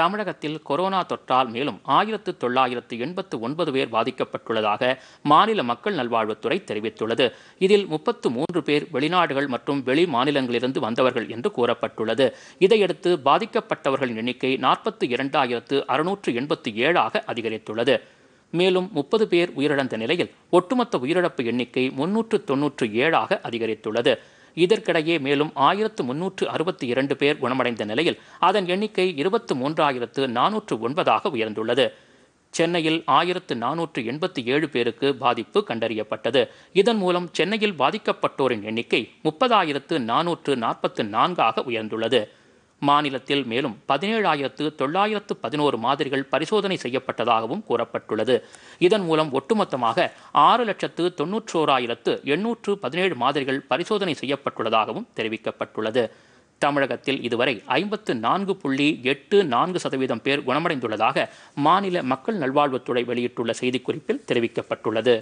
தமிழகத்தில் கொரோனா தொற்றால் மேலும் ஆயிரத்து தொள்ளாயிரத்து எண்பத்து ஒன்பது பேர் பாதிக்கப்பட்டுள்ளதாக மாநில மக்கள் நல்வாழ்வுத்துறை தெரிவித்துள்ளது இதில் முப்பத்து மூன்று பேர் வெளிநாடுகள் மற்றும் வெளி மாநிலங்களிலிருந்து வந்தவர்கள் என்று கூறப்பட்டுள்ளது இதையடுத்து பாதிக்கப்பட்டவர்களின் எண்ணிக்கை நாற்பத்தி இரண்டாயிரத்து அறுநூற்று எண்பத்து ஏழாக அதிகரித்துள்ளது மேலும் முப்பது பேர் உயிரிழந்த நிலையில் ஒட்டுமொத்த உயிரிழப்பு எண்ணிக்கை முன்னூற்று தொன்னூற்று ஏழாக அதிகரித்துள்ளது இதற்கிடையே மேலும் ஆயிரத்து முன்னூற்று அறுபத்தி இரண்டு பேர் குணமடைந்த நிலையில் அதன் எண்ணிக்கை இருபத்து மூன்றாயிரத்து நானூற்று ஒன்பதாக உயர்ந்துள்ளது சென்னையில் ஆயிரத்து நானூற்று எண்பத்தி ஏழு பேருக்கு பாதிப்பு கண்டறியப்பட்டது இதன் மூலம் சென்னையில் பாதிக்கப்பட்டோரின் எண்ணிக்கை முப்பதாயிரத்து நானூற்று நாற்பத்து நான்காக உயர்ந்துள்ளது மாநிலத்தில் மேலும் பதினேழாயிரத்து தொள்ளாயிரத்து பதினோரு மாதிரிகள் பரிசோதனை செய்யப்பட்டதாகவும் கூறப்பட்டுள்ளது இதன் மூலம் ஒட்டுமொத்தமாக ஆறு லட்சத்து தொன்னூற்றோராயிரத்து எண்ணூற்று பதினேழு மாதிரிகள் பரிசோதனை செய்யப்பட்டுள்ளதாகவும் தெரிவிக்கப்பட்டுள்ளது தமிழகத்தில் இதுவரை ஐம்பத்து நான்கு புள்ளி எட்டு நான்கு சதவீதம் பேர் குணமடைந்துள்ளதாக மாநில மக்கள் நல்வாழ்வுத்துறை வெளியிட்டுள்ள செய்திக்குறிப்பில் தெரிவிக்கப்பட்டுள்ளது